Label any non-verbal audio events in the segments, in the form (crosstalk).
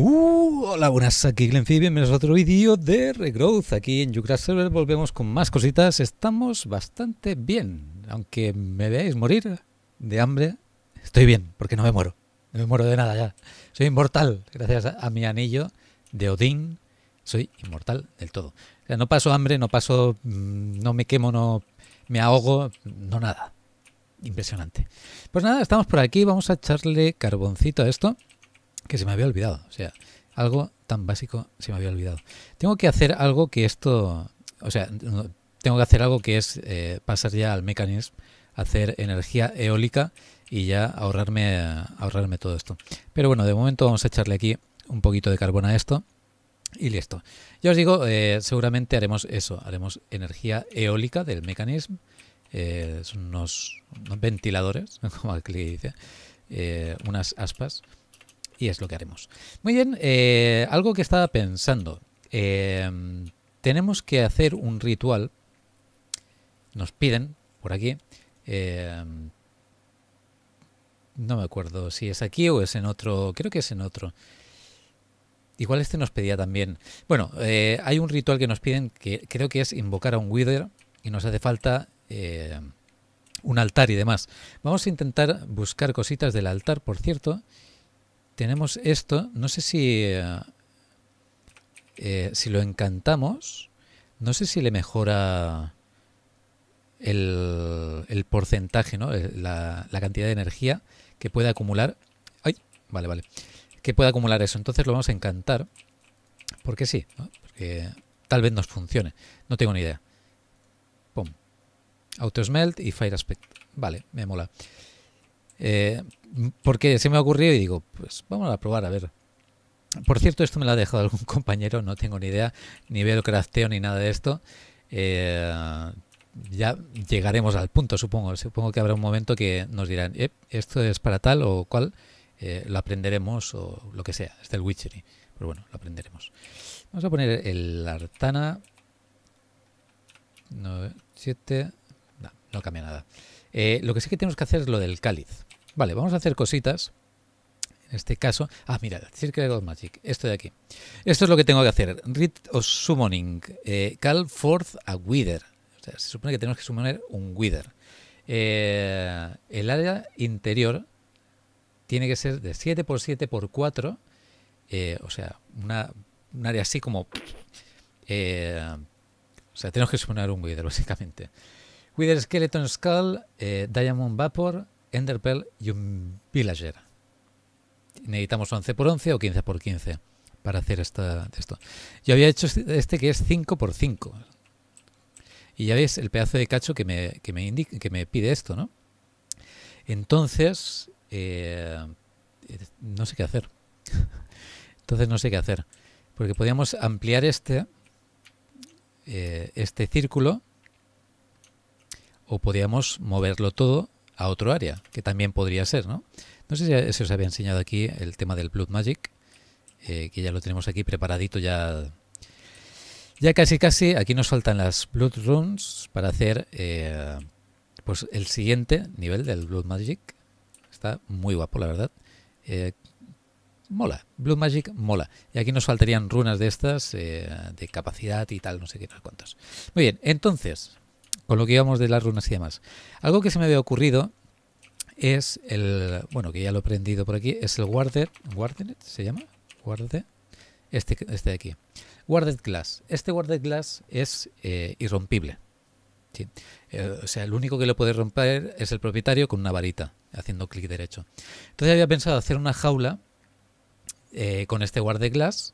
Uh, hola, buenas, aquí Glenfi, bienvenidos a otro vídeo de Regrowth. Aquí en Yucra Server volvemos con más cositas. Estamos bastante bien, aunque me veáis morir de hambre, estoy bien, porque no me muero. No me muero de nada ya. Soy inmortal, gracias a, mi anillo de Odín. Soy inmortal del todo. no paso hambre, no paso, mm, no me quemo, no me ahogo, no nada. Impresionante. Pues nada, estamos por aquí, vamos a echarle carboncito a esto que se me había olvidado. O sea, algo tan básico se me había olvidado. Tengo que hacer algo que esto, o sea, tengo que hacer algo que es eh, pasar ya al mecanismo, hacer energía eólica y ya ahorrarme, ahorrarme todo esto. Pero bueno, de momento vamos a echarle aquí un poquito de carbón a esto y listo. Ya os digo, eh, seguramente haremos eso, haremos energía eólica del mecanismo. Eh, unos, unos, ventiladores, (laughs) como aquí dice, unas aspas y es lo que haremos. Muy bien, eh, algo que estaba pensando. Eh, tenemos que hacer un ritual. Nos piden, por aquí. Eh, no me acuerdo si es aquí o es en otro. Creo que es en otro. Igual este nos pedía también. Bueno, hay un ritual que nos piden que creo que es invocar a un Wither y nos hace falta un altar y demás. Vamos a intentar buscar cositas del altar, por cierto tenemos esto, no sé si, eh, eh, si lo encantamos, no sé si le mejora el, porcentaje, ¿no? Eh, la, cantidad de energía que puede acumular. ¡Ay! Vale, vale. Que puede acumular eso. Entonces lo vamos a encantar. Porque sí, porque tal vez nos funcione. No tengo ni idea. Pum. Auto smelt y fire aspect. Vale, me mola. Eh, porque se me ha ocurrido y digo, pues vamos a probar a ver. Por cierto, esto me lo ha dejado algún (laughs) compañero, no tengo ni idea, ni veo crafteo ni nada de esto. Eh, ya llegaremos al punto, supongo. Supongo que habrá un momento que nos dirán, eh, esto es para tal o cual, lo aprenderemos o lo que sea. Es del Witchery, pero bueno, lo aprenderemos. Vamos a poner el Artana No, no cambia nada. lo que sí que tenemos que hacer es lo del cáliz. Vale, vamos a hacer cositas. En este caso, ah, mirad, Circle of Magic, esto de aquí. Esto es lo que tengo que hacer. Rit of Summoning. Eh, call forth a Wither. O sea, se supone que tenemos que summoner un Wither. Eh, el área interior tiene que ser de 7 por 7 por 4 eh, o sea, una, un área así como... o sea, tenemos que sumar un Wither, básicamente. Wither Skeleton Skull, Diamond Vapor, Enderpearl y un Villager. Necesitamos 11 por 11 o 15 por 15 para hacer esta, esto. Yo había hecho este, este que es 5 x 5. Y ya veis el pedazo de cacho que me, que que me pide esto, ¿no? Entonces, eh, eh, no sé qué hacer. (laughs) Entonces no sé qué hacer. Porque podíamos ampliar este, eh, este círculo o podíamos moverlo todo a otro área, que también podría ser, ¿no? No sé si os había enseñado aquí el tema del Blood Magic, eh, que ya lo tenemos aquí preparadito ya. Ya casi casi, aquí nos faltan las Blood Runes para hacer eh, pues el siguiente nivel del Blood Magic. Está muy guapo, la verdad. Eh, mola, Blood Magic mola. Y aquí nos faltarían runas de estas, de capacidad y tal, no sé qué, no sé cuántas. Muy bien, entonces, con lo que íbamos de las runas y demás. Algo que se me había ocurrido es el, bueno, que ya lo he aprendido por aquí, es el Warder, Wardenet se llama, Warded, este, este, de aquí. Guarded Glass. Este Guarded Glass es eh, irrompible. Eh, o sea, el único que lo puede romper es el propietario con una varita, haciendo clic derecho. Entonces había pensado hacer una jaula eh, con este Guarded Glass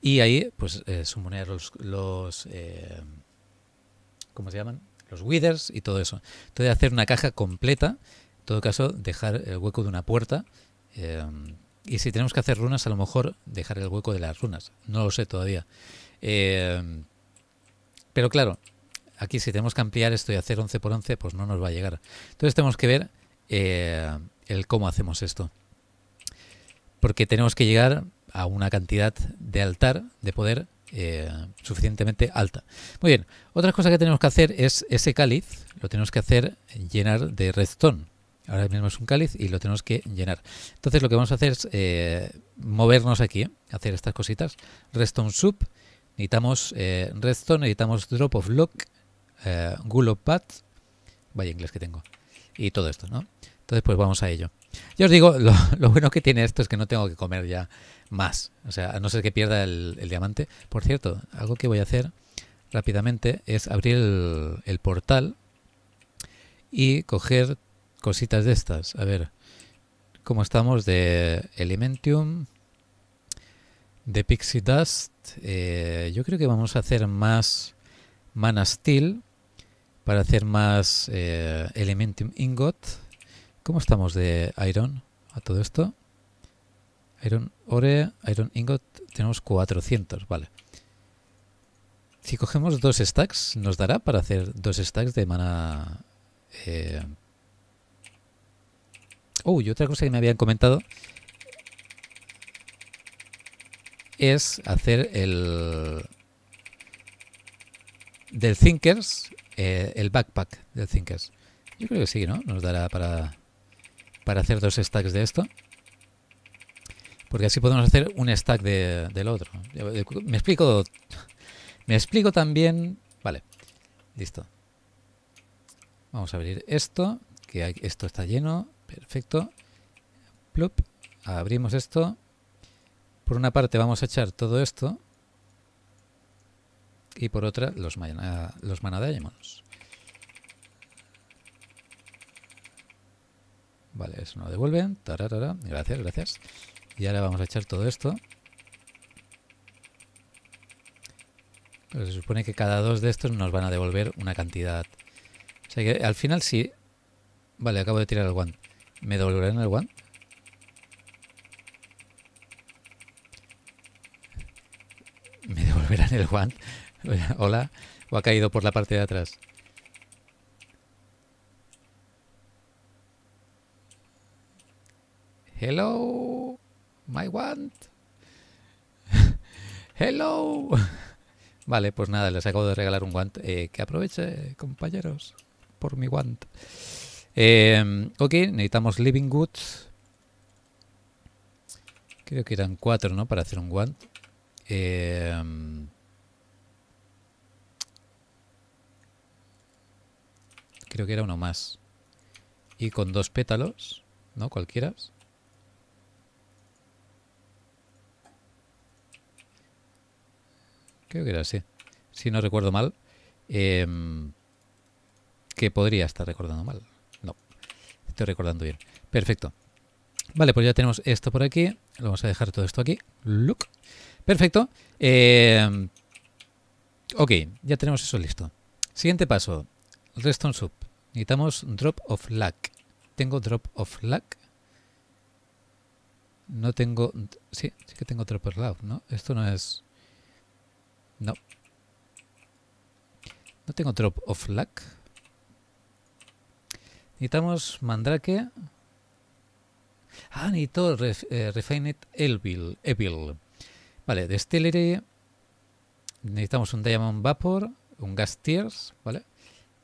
y ahí pues sumonear los ¿cómo se llaman? Los withers y todo eso. Entonces hacer una caja completa, en todo caso dejar el hueco de una puerta. Eh, y si tenemos que hacer runas, a lo mejor dejar el hueco de las runas. No lo sé todavía. Eh, pero claro, aquí si tenemos que ampliar esto y hacer 11 por 11, pues no nos va a llegar. Entonces tenemos que ver eh, el cómo hacemos esto. Porque tenemos que llegar a una cantidad de altar de poder eh, suficientemente alta. Muy bien, otra cosa que tenemos que hacer es ese cáliz, lo tenemos que hacer llenar de redstone. Ahora mismo es un cáliz y lo tenemos que llenar. Entonces lo que vamos a hacer es eh, movernos aquí, hacer estas cositas. Redstone sub, necesitamos eh, redstone, necesitamos drop of luck gulopat vaya inglés que tengo, y todo esto, ¿no? Entonces pues vamos a ello. Ya os digo, (laughs) lo bueno que tiene esto es que no tengo que comer ya más. O sea, a no ser que pierda el, diamante. Por cierto, algo que voy a hacer rápidamente es abrir el, portal y coger cositas de estas. A ver, ¿cómo estamos de Elementium? De Pixie Dust. Eh, yo creo que vamos a hacer más Mana Steel para hacer más eh, Elementium Ingot. ¿Cómo estamos de Iron a todo esto? Iron Ore, Iron Ingot, tenemos 400, vale. Si cogemos dos stacks, nos dará para hacer dos stacks de mana... Eh... Oh, y otra cosa que me habían comentado es hacer el... del Thinkers, eh, el backpack del Thinkers. Yo creo que sí, ¿no? Nos dará para, para hacer dos stacks de esto. Porque así podemos hacer un stack de, del otro. Me explico. Me explico también. Vale. Listo. Vamos a abrir esto. Que esto está lleno. Perfecto. Abrimos esto. Por una parte vamos a echar todo esto. Y por otra los, mana, los diamonds. Vale, eso no lo devuelven. Tararara. Gracias, gracias. Y ahora vamos a echar todo esto. se supone que cada dos de estos nos van a devolver una cantidad. O sea que al final sí... Vale, acabo de tirar el one. ¿Me devolverán el one? ¿Me devolverán el one? (laughs) Hola. ¿O ha caído por la parte de atrás? Hello my wand! (laughs) Hello. (laughs) Vale, pues nada, les acabo de regalar un wand. Eh, que aproveche, compañeros, por mi wand. Em, ok, necesitamos living Woods. Creo que eran cuatro, ¿no? Para hacer un wand. Em, creo que era uno más. Y con dos pétalos, ¿no? Cualquiera. Creo que era así. Si no recuerdo mal. Em, que podría estar recordando mal. No, estoy recordando bien. Perfecto. Vale, pues ya tenemos esto por aquí. Lo vamos a dejar todo esto aquí. Look. Perfecto. Em, ok, ya tenemos eso listo. Siguiente paso. Reston sub. Necesitamos drop of luck Tengo drop of luck No tengo... Sí, sí que tengo drop of Luck, ¿no? Esto no es... No. No tengo drop of luck. Necesitamos mandrake. Ah, necesito eh, refined evil, Vale, destillery. Necesitamos un diamond vapor, un gas ¿vale?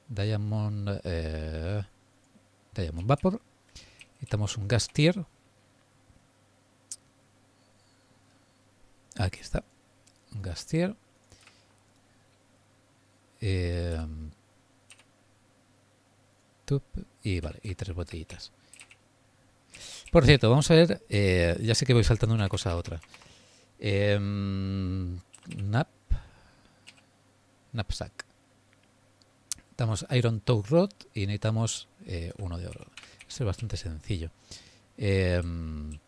Diamond, eh, diamond vapor. Necesitamos un gastier. Aquí está. Un gas Em, y vale, y tres botellitas. Por cierto, vamos a ver. Eh, ya sé que voy saltando una cosa a otra. Em, nap. Knapsack. Necesitamos Iron Toad Rod y necesitamos eh, uno de oro. Esto es bastante sencillo. Em,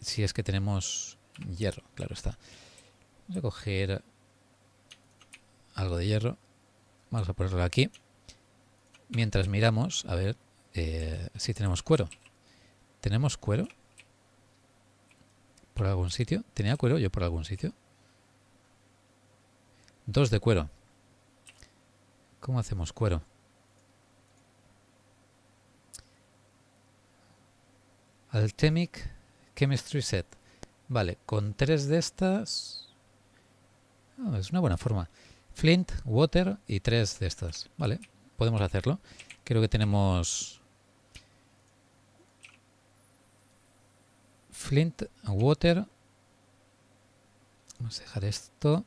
si es que tenemos hierro, claro está. Vamos a coger algo de hierro. Vamos a ponerlo aquí. Mientras miramos, a ver eh, si tenemos cuero. ¿Tenemos cuero? ¿Por algún sitio? ¿Tenía cuero yo por algún sitio? Dos de cuero. ¿Cómo hacemos cuero? Altemic Chemistry Set. Vale, con tres de estas... Oh, es una buena forma. Flint, Water y tres de estas. Vale, podemos hacerlo. Creo que tenemos... Flint, Water... Vamos a dejar esto.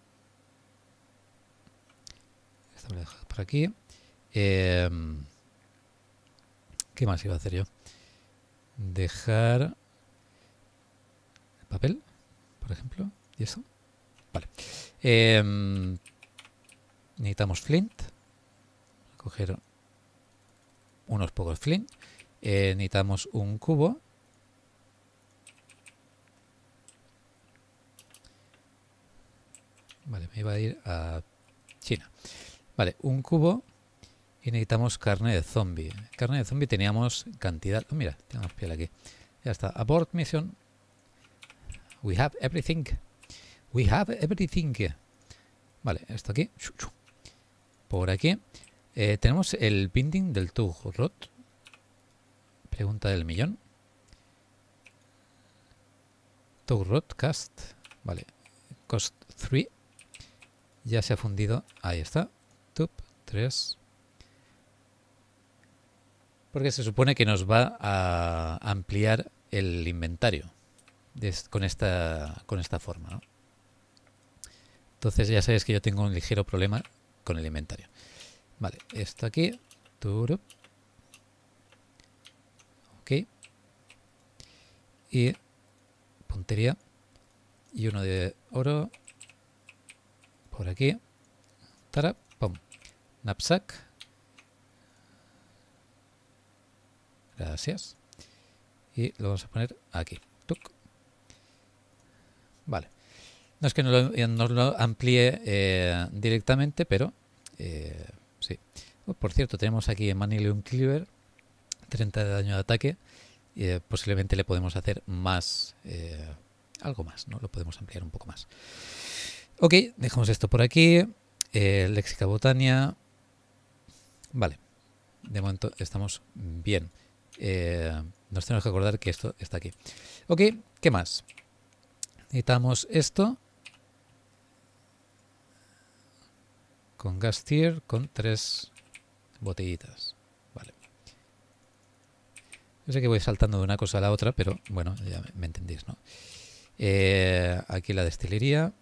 Esto lo voy a dejar por aquí. Em, ¿Qué más iba a hacer yo? Dejar papel, por ejemplo, y eso. Vale. Em, Necesitamos flint. Coger unos pocos flint. Eh, necesitamos un cubo. Vale, me iba a ir a China. Vale, un cubo y necesitamos carne de zombie. Carne de zombie teníamos cantidad. Oh, mira, tenemos piel aquí. Ya está. Abort mission. We have everything. We have everything. Vale, esto aquí. Por aquí eh, tenemos el binding del rot Pregunta del millón. rot cast. Vale. Cost 3. Ya se ha fundido. Ahí está. Tup 3. Porque se supone que nos va a ampliar el inventario con esta, con esta forma. Entonces ya sabéis que yo tengo un ligero problema con el inventario. Vale, esto aquí. Turup. Ok. Y puntería. Y uno de oro. Por aquí. Tara, pum. Knapsack. Gracias. Y lo vamos a poner aquí. Tuc. Vale. No es que nos eh, lo, amplíe eh, directamente, pero eh, sí. Oh, por cierto, tenemos aquí Manilium Cleaver, 30 de daño de ataque. posiblemente le podemos hacer más, algo más, ¿no? Lo podemos ampliar un poco más. Ok, dejamos esto por aquí. Léxica Botania. Vale, de momento estamos bien. nos tenemos que acordar que esto está aquí. Ok, ¿qué más? necesitamos esto con gas tier con tres botellitas. Vale. Yo sé que voy saltando de una cosa a la otra, pero bueno, ya me entendéis, ¿no? Eh, aquí la destilería.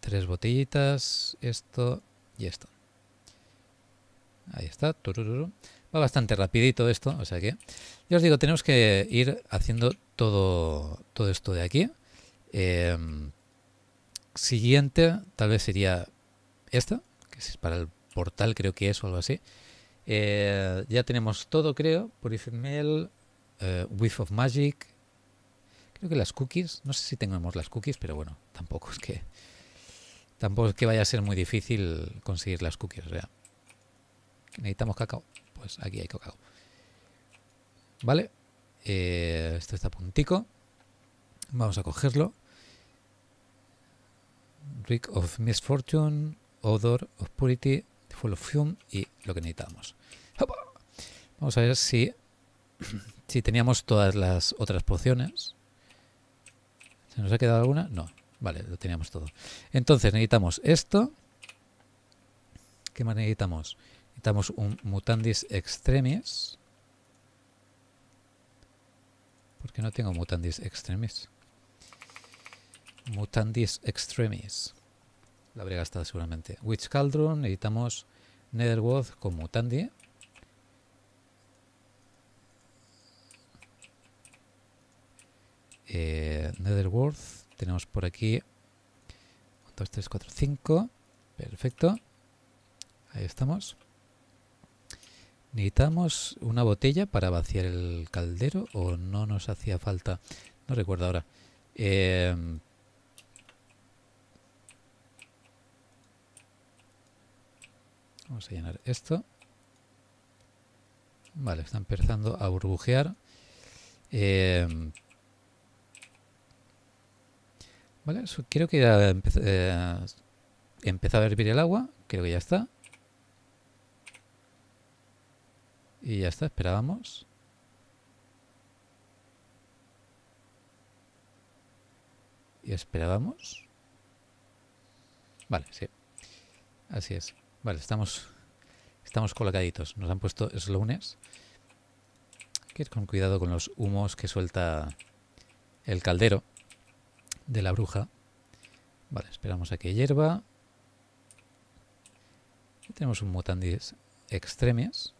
Tres botellitas, esto y esto. Ahí está. Va bastante rapidito esto, o sea que... Ya os digo, tenemos que ir haciendo todo, todo esto de aquí. Eh, siguiente, tal vez sería esta, que es para el portal creo que es o algo así. Eh, ya tenemos todo, creo, por Mail, eh, of Magic, creo que las cookies, no sé si tenemos las cookies, pero bueno, tampoco es que tampoco que vaya a ser muy difícil conseguir las cookies, o necesitamos cacao, pues aquí hay cacao. Vale, eh, esto está puntico, vamos a cogerlo. Rick of Misfortune, Odor, Obscurity, Full of Fume y lo que necesitamos. Vamos a ver si, (clears throat) si teníamos todas las otras pociones. ¿Se nos ha quedado alguna? No. Vale, lo teníamos todo. Entonces necesitamos esto. ¿Qué más necesitamos? Necesitamos un Mutandis Extremis. ¿Por qué no tengo Mutandis Extremis. Mutandis Extremis. La habré gastado seguramente. Witch Cauldron, editamos Netherworth como Tandy. Eh, Netherworth tenemos por aquí 1, 2, 3, 4, 5. Perfecto. Ahí estamos. Necesitamos una botella para vaciar el caldero o no nos hacía falta. No recuerdo ahora. Eh, Vamos a llenar esto. Vale, está empezando a burbujear. Eh, vale, creo que ya eh, empezó a hervir el agua. Creo que ya está. Y ya está, esperábamos. Y esperábamos. Vale, sí. Así es. Vale, estamos, estamos colocaditos. Nos han puesto slowness. Hay que ir con cuidado con los humos que suelta el caldero de la bruja. Vale, esperamos a que hierva. tenemos un mutandis extremes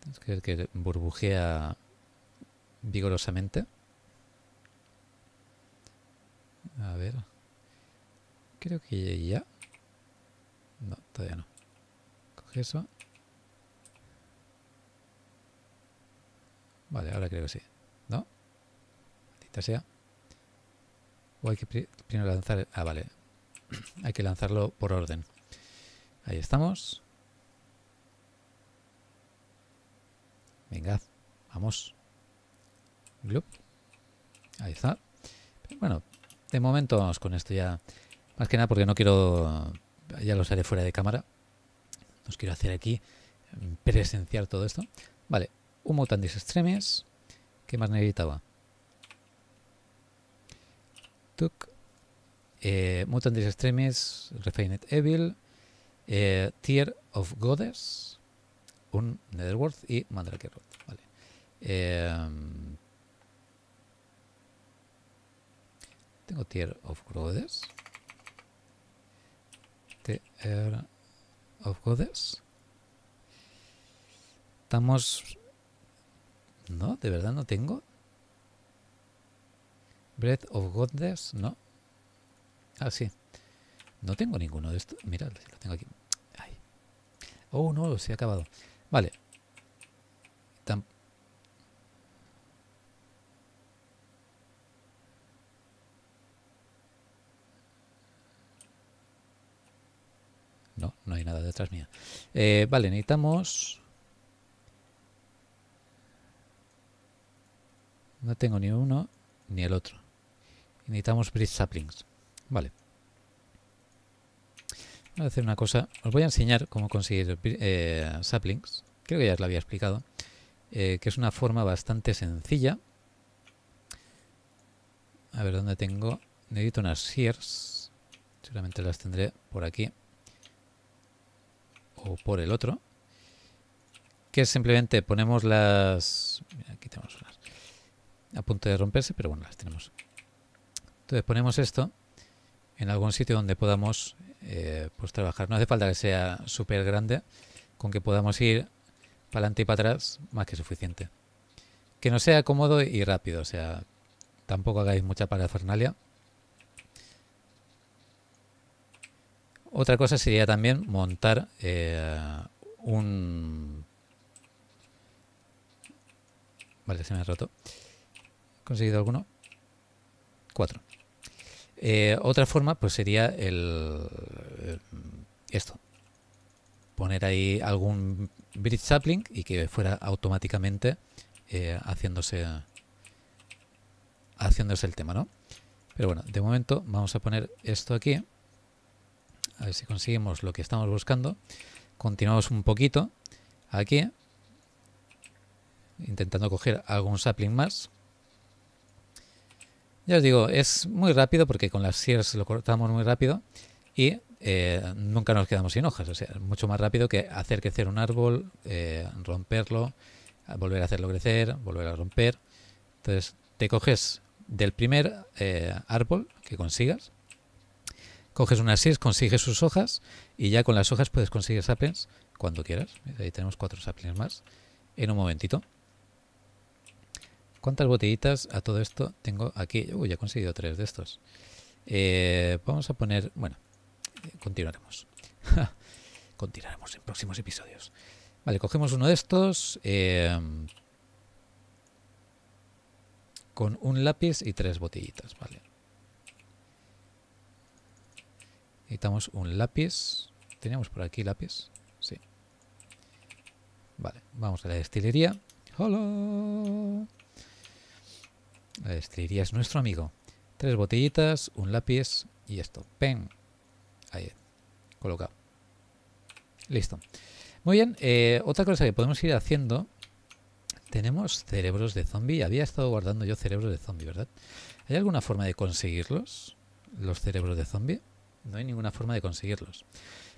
Tienes que ver que burbujea vigorosamente. A ver. Creo que ya. Todavía no. Coge eso. Vale, ahora creo que sí. ¿No? Maldita sea. O hay que primero lanzar... Ah, vale. (clears throat) hay que lanzarlo por orden. Ahí estamos. Venga, vamos. Gloop. Ahí está. Pero bueno, de momento vamos con esto ya. Más que nada porque no quiero ya lo haré fuera de cámara. los quiero hacer aquí presenciar todo esto. Vale, un mutantis extremes. ¿Qué más necesitaba? Tuk. Eh, mutantis extremes, Refined Evil, eh, Tier of Goddess, un Netherworth y Mandrake Road. Vale. Eh, tengo Tier of Goddess. Este of Goddess. Estamos... No, de verdad no tengo. Bread of Goddess, no. Ah, sí. No tengo ninguno de estos. Mira, lo tengo aquí. Ay. Oh, no, se ha acabado. Vale, No, hay nada detrás mía. Eh, vale, necesitamos... No tengo ni uno ni el otro. Necesitamos bridge saplings. Vale. Voy a hacer una cosa. Os voy a enseñar cómo conseguir eh, saplings. Creo que ya os lo había explicado. Eh, que es una forma bastante sencilla. A ver, ¿dónde tengo? Necesito unas shears. Seguramente las tendré por aquí o por el otro, que simplemente ponemos las... Aquí tenemos unas a punto de romperse, pero bueno, las tenemos. Entonces ponemos esto en algún sitio donde podamos eh, pues trabajar. No hace falta que sea súper grande, con que podamos ir para adelante y para atrás, más que suficiente. Que no sea cómodo y rápido, o sea, tampoco hagáis mucha parafernalia. Otra cosa sería también montar eh, un... Vale, se me ha roto. ¿He conseguido alguno? Cuatro. Eh, otra forma pues sería el, esto. Poner ahí algún bridge sapling y que fuera automáticamente eh, haciéndose haciéndose el tema, ¿no? Pero bueno, de momento vamos a poner esto aquí a ver si conseguimos lo que estamos buscando. Continuamos un poquito aquí, intentando coger algún sapling más. Ya os digo, es muy rápido porque con las sierras lo cortamos muy rápido y eh, nunca nos quedamos sin hojas. O sea, es mucho más rápido que hacer crecer un árbol, eh, romperlo, volver a hacerlo crecer, volver a romper. Entonces, te coges del primer eh, árbol que consigas, coges unas 6, consigues sus hojas y ya con las hojas puedes conseguir saplings cuando quieras. Ahí tenemos cuatro saplings más en un momentito. ¿Cuántas botellitas a todo esto tengo aquí? Uy, ya he conseguido tres de estos. Eh, vamos a poner... Bueno, continuaremos. (laughs) continuaremos en próximos episodios. Vale, cogemos uno de estos. Em, con un lápiz y tres botellitas, vale. Necesitamos un lápiz. ¿Teníamos por aquí lápiz? Sí. Vale, vamos a la destilería. ¡Hola! La destilería es nuestro amigo. Tres botellitas, un lápiz y esto. ¡Pen! Ahí, colocado. Listo. Muy bien, eh, otra cosa que podemos ir haciendo. Tenemos cerebros de zombie. Había estado guardando yo cerebros de zombie, ¿verdad? ¿Hay alguna forma de conseguirlos? Los cerebros de zombie. No hay ninguna forma de conseguirlos.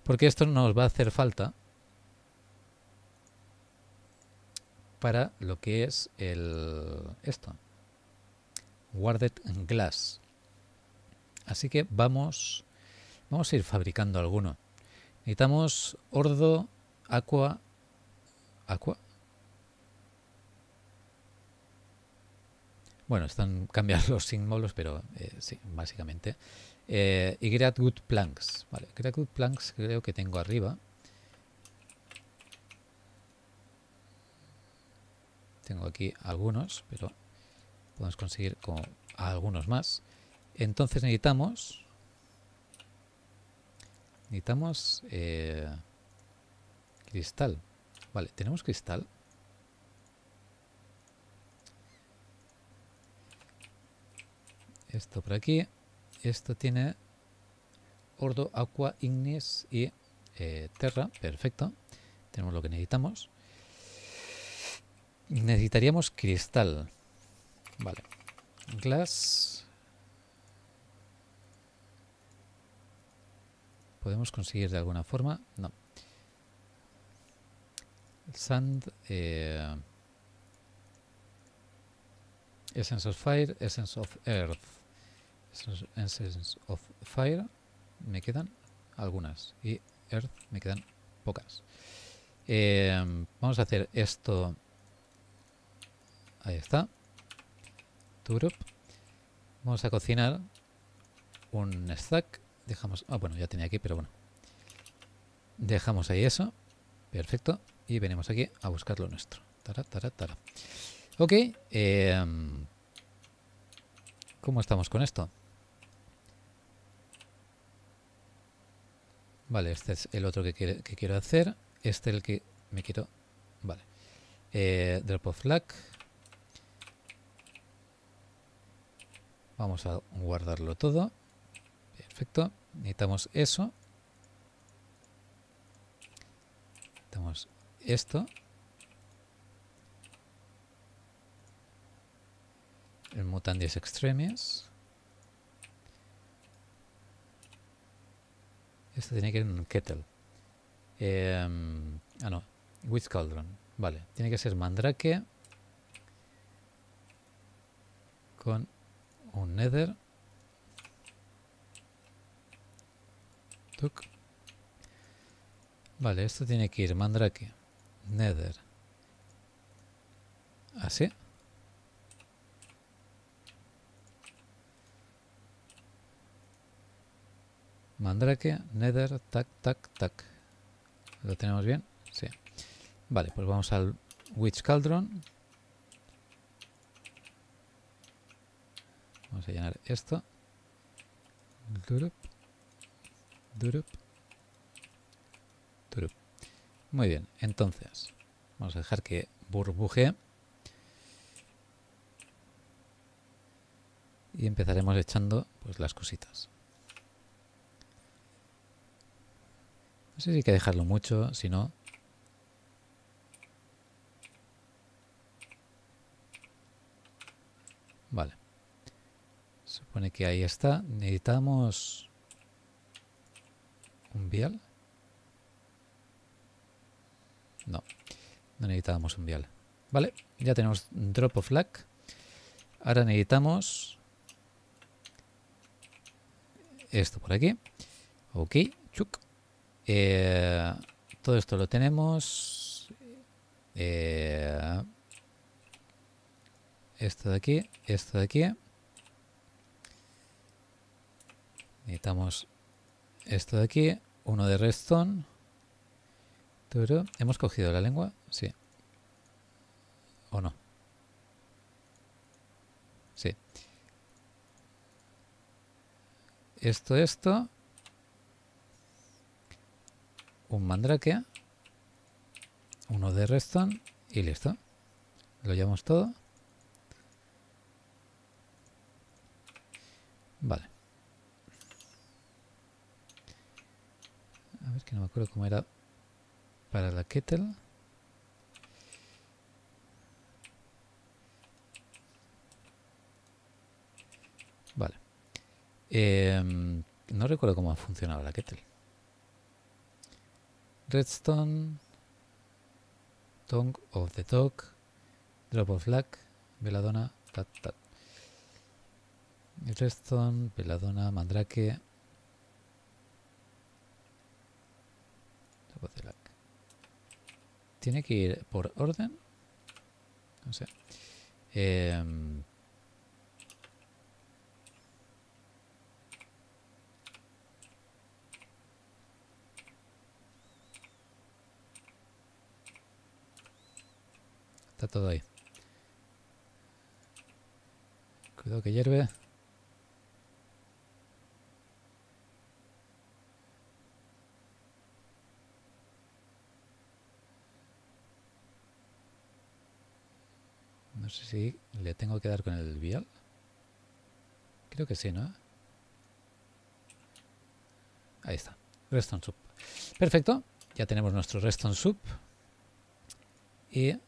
Porque esto nos va a hacer falta para lo que es el esto. Guarded Glass. Así que vamos, vamos a ir fabricando alguno. Necesitamos Ordo, Aqua, Aqua. Bueno, están cambiando (laughs) los símbolos, pero eh, sí, básicamente eh, y Great Good Planks. Vale, Planks creo que tengo arriba. Tengo aquí algunos, pero podemos conseguir con algunos más. Entonces necesitamos... Necesitamos... Eh, cristal. Vale, ¿tenemos cristal? Esto por aquí. Esto tiene Ordo, Aqua, Ignis y eh, Terra. Perfecto. Tenemos lo que necesitamos. Necesitaríamos cristal. Vale. Glass. ¿Podemos conseguir de alguna forma? No. Sand. Eh, essence of Fire, Essence of Earth of Fire me quedan algunas y Earth me quedan pocas. Em, vamos a hacer esto. Ahí está. Turup. Vamos a cocinar un stack. Dejamos. Ah, bueno, ya tenía aquí, pero bueno. Dejamos ahí eso. Perfecto. Y venimos aquí a buscar lo nuestro. Ok. Em, ¿Cómo estamos con esto? Vale, este es el otro que, quiero hacer. Este es el que me quiero... Vale. Eh, drop of LUCK. Vamos a guardarlo todo. Perfecto. Necesitamos eso. Necesitamos esto. El Mutandis extremis. esto tiene que ir en Kettle. Eh, ah, no. Witch Cauldron. Vale. Tiene que ser Mandrake. Con un Nether. Tuk. Vale, esto tiene que ir Mandrake. Nether. ¿Así? Mandrake, Nether, tac, tac, tac. ¿Lo tenemos bien? Sí. Vale, pues vamos al Witch Cauldron. Vamos a llenar esto. Durup. Durup. Durup. Muy bien, entonces vamos a dejar que burbuje. Y empezaremos echando pues, las cositas. No sé si hay que dejarlo mucho, si no... Vale. Supone que ahí está. Necesitamos un vial. No, no necesitábamos un vial. Vale, ya tenemos drop of lag. Ahora necesitamos esto por aquí. Ok, chuk. Eh, todo esto lo tenemos. Eh, esto de aquí, esto de aquí. Necesitamos esto de aquí, uno de redstone. ¿Hemos cogido la lengua? Sí. ¿O no? Sí. Esto, esto un mandrake, uno de redstone y listo. Lo llevamos todo. Vale. A ver que no me acuerdo cómo era para la kettle. Vale. Em, no recuerdo cómo ha funcionado la kettle. Redstone, Tongue of the Dog, Drop of Luck, Veladona, tat, tat. Redstone, Veladona, Mandrake. Drop of Luck. ¿Tiene que ir por orden? No sé. Eh, Está todo ahí. Cuidado que hierve. No sé si le tengo que dar con el vial. Creo que sí, ¿no? Ahí está. Reston soup. Perfecto. Ya tenemos nuestro reston soup Y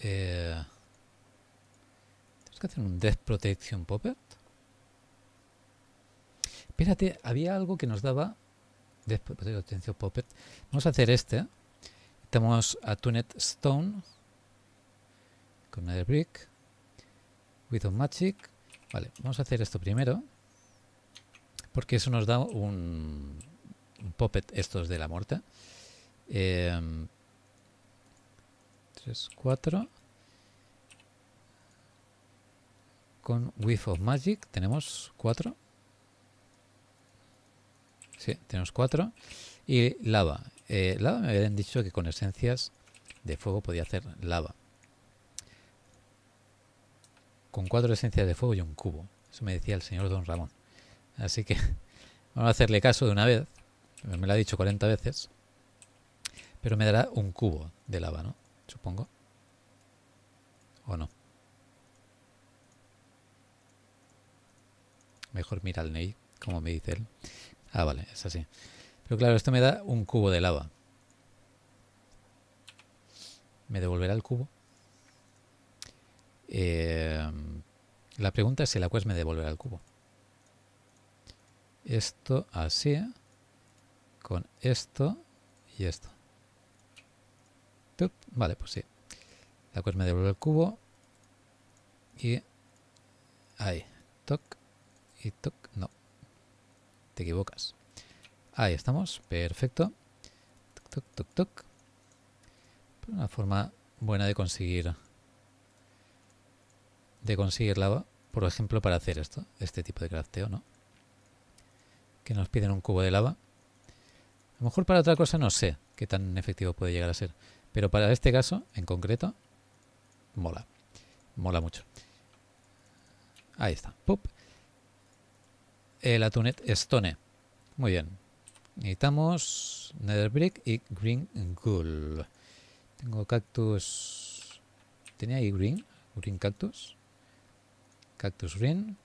eh, ¿Tenemos que hacer un Death Protection Puppet? Espérate, había algo que nos daba Death Protection Puppet. Vamos a hacer este. Estamos a Tunet Stone con Nether Brick with Magic. Vale, vamos a hacer esto primero porque eso nos da un, un puppet estos de la muerte. Eh, 4. Con Whiff of Magic tenemos 4. Sí, tenemos cuatro. Y lava. Eh, lava me habían dicho que con esencias de fuego podía hacer lava. Con cuatro esencias de fuego y un cubo. Eso me decía el señor Don Ramón. Así que (laughs) vamos a hacerle caso de una vez. Me lo ha dicho 40 veces. Pero me dará un cubo de lava, ¿no? supongo. ¿O no? Mejor mira al Ney, como me dice él. Ah, vale, es así. Pero claro, esto me da un cubo de lava. ¿Me devolverá el cubo? Eh, la pregunta es si la quest me devolverá el cubo. Esto así, con esto y esto. Vale, pues sí. La cosa me devuelve el cubo. Y ahí. Toc. Y toc. No. Te equivocas. Ahí estamos. Perfecto. Toc, toc, toc, toc. Pues una forma buena de conseguir de conseguir lava, por ejemplo, para hacer esto, este tipo de crafteo, ¿no? Que nos piden un cubo de lava. A lo mejor para otra cosa no sé qué tan efectivo puede llegar a ser. Pero para este caso en concreto, mola. Mola mucho. Ahí está. Pop. El atunet Stone. Muy bien. Necesitamos Netherbrick y Green Ghoul. Tengo cactus. ¿Tenía ahí Green? Green Cactus. Cactus Green.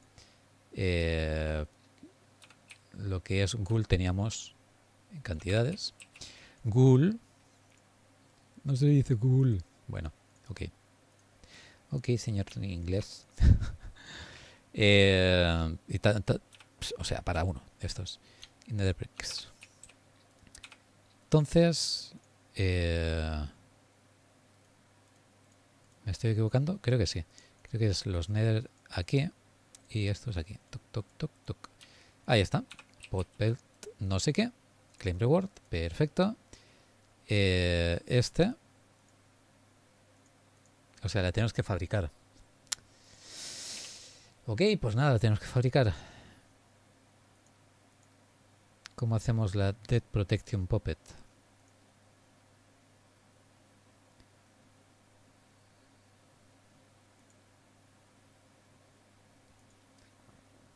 Eh, lo que es Ghoul teníamos en cantidades. Ghoul no se dice cool. Bueno, ok. Ok, señor inglés. (laughs) Eh, o sea, para uno de estos. Entonces... Eh, ¿Me estoy equivocando? Creo que sí. Creo que es los nether aquí y estos aquí. Toc, toc, toc, toc. Ahí está. Pot belt, no sé qué. Claim reward. Perfecto eh, este. O sea, la tenemos que fabricar. Ok, pues nada, la tenemos que fabricar. ¿Cómo hacemos la Dead Protection Puppet?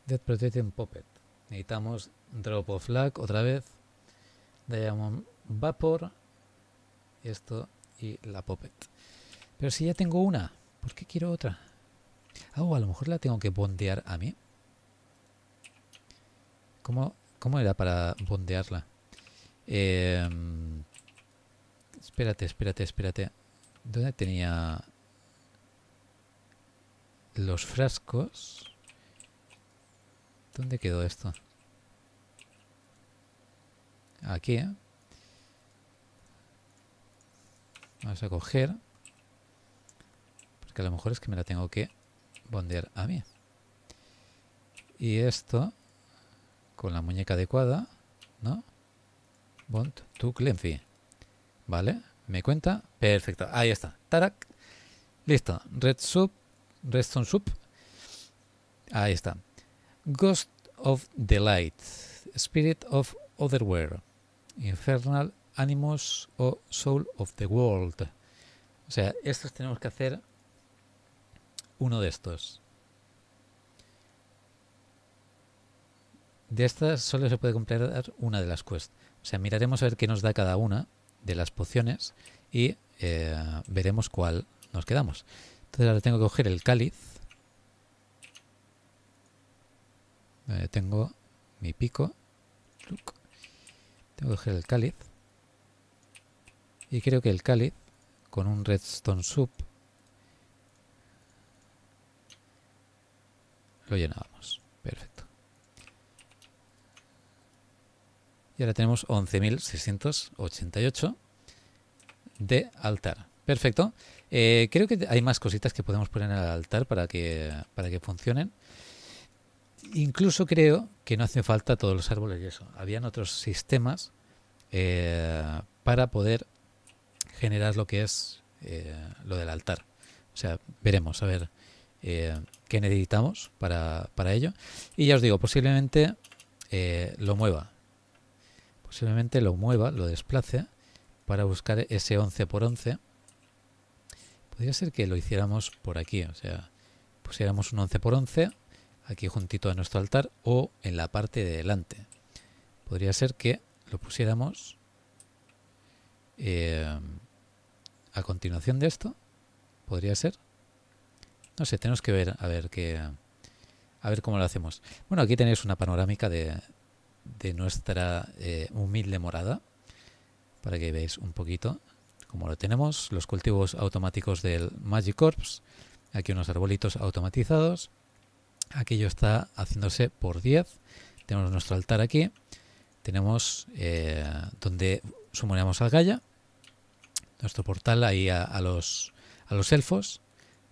Dead Protection Puppet. Necesitamos Drop of Lag otra vez. Diamond Vapor esto y la Poppet. Pero si ya tengo una, ¿por qué quiero otra? Ah, a lo mejor la tengo que bondear a mí. ¿Cómo, cómo era para bondearla? Em, espérate, espérate, espérate. ¿Dónde tenía los frascos? ¿Dónde quedó esto? Aquí, ¿eh? Vamos a coger. Porque a lo mejor es que me la tengo que bondear a mí. Y esto, con la muñeca adecuada, ¿no? Bond to Glenfi. ¿Vale? ¿Me cuenta? Perfecto. Ahí está. Tarak. Listo. Red sub. Redstone Soup. Ahí está. Ghost of Delight, Spirit of Otherware. Infernal ánimos o Soul of the World. O sea, estos tenemos que hacer uno de estos. De estas solo se puede completar una de las quests. O sea, miraremos a ver qué nos da cada una de las pociones y eh, veremos cuál nos quedamos. Entonces ahora tengo que coger el cáliz. Eh, tengo mi pico. Tengo que coger el cáliz. Y creo que el cáliz, con un redstone sub, lo llenábamos. Perfecto. Y ahora tenemos 11.688 de altar. Perfecto. Eh, creo que hay más cositas que podemos poner al altar para que, para que funcionen. Incluso creo que no hace falta todos los árboles y eso. Habían otros sistemas eh, para poder generar lo que es eh, lo del altar. O sea, veremos a ver eh, qué necesitamos para, para, ello. Y ya os digo, posiblemente eh, lo mueva. Posiblemente lo mueva, lo desplace para buscar ese 11 por 11. Podría ser que lo hiciéramos por aquí, o sea, pusiéramos un 11 por 11 aquí juntito a nuestro altar o en la parte de delante. Podría ser que lo pusiéramos a continuación de esto, podría ser. No sé, tenemos que ver a ver qué a ver cómo lo hacemos. Bueno, aquí tenéis una panorámica de, de nuestra eh, humilde morada para que veáis un poquito cómo lo tenemos. Los cultivos automáticos del Magic Corp's. Aquí unos arbolitos automatizados. Aquello está haciéndose por 10. Tenemos nuestro altar aquí. Tenemos eh, donde sumonamos al Gaia nuestro portal ahí a, los, a los elfos.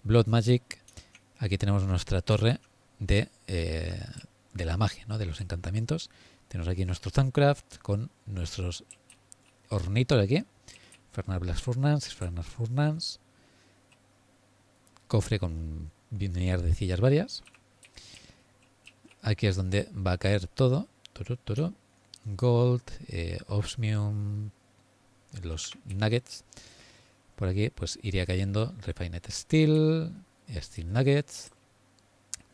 Blood Magic, aquí tenemos nuestra torre eh, de, la magia, ¿no? de los encantamientos. Tenemos aquí nuestro Thumbcraft con nuestros hornitos aquí. Fernand Blas Furnans, Fernar Cofre con millar de sillas varias. Aquí es donde va a caer todo. Gold, eh, Osmium, los nuggets, por aquí pues iría cayendo Refined Steel, Steel Nuggets.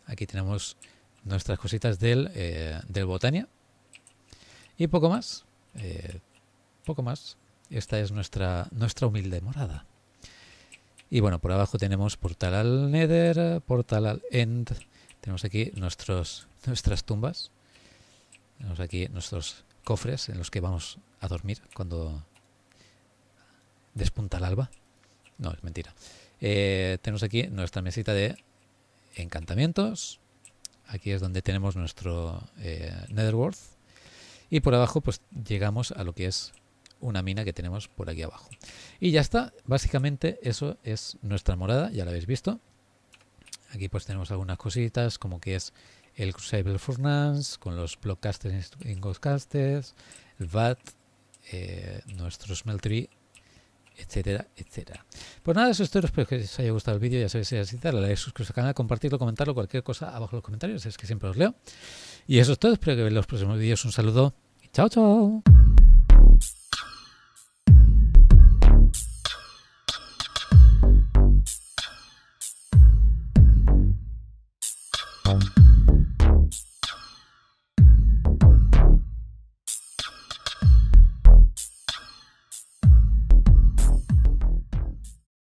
Aquí tenemos nuestras cositas del, eh, del Botania. Y poco más, eh, poco más. Esta es nuestra, nuestra humilde morada. Y bueno, por abajo tenemos portal al Nether, portal al End. Tenemos aquí nuestros, nuestras tumbas. Tenemos aquí nuestros cofres en los que vamos a dormir cuando Despunta el alba. No, es mentira. Eh, tenemos aquí nuestra mesita de encantamientos. Aquí es donde tenemos nuestro eh, Netherworld. Y por abajo pues llegamos a lo que es una mina que tenemos por aquí abajo. Y ya está. Básicamente eso es nuestra morada, ya la habéis visto. Aquí pues tenemos algunas cositas como que es el Crucible Furnace con los Blockcasters y Ghostcasters, el VAT, eh, nuestro Tree etcétera, etcétera. Pues nada, eso es todo. Espero que os haya gustado el vídeo. Ya sabéis, si es darle like, suscribiros al canal, compartirlo, comentarlo, cualquier cosa abajo en los comentarios. Es que siempre os leo. Y eso es todo. Espero que veáis los próximos vídeos. Un saludo y chao, chao.